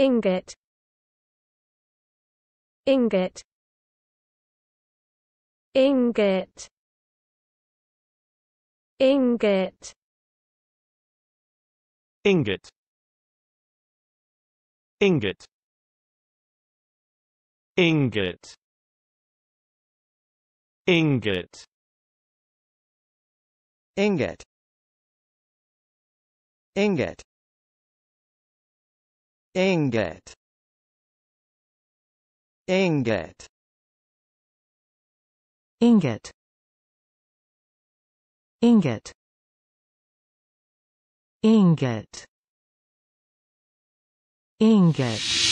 ingot ingot ingot ingot ingot ingot ingot ingot ingot ingot ingot ingot ingot ingot ingot ingot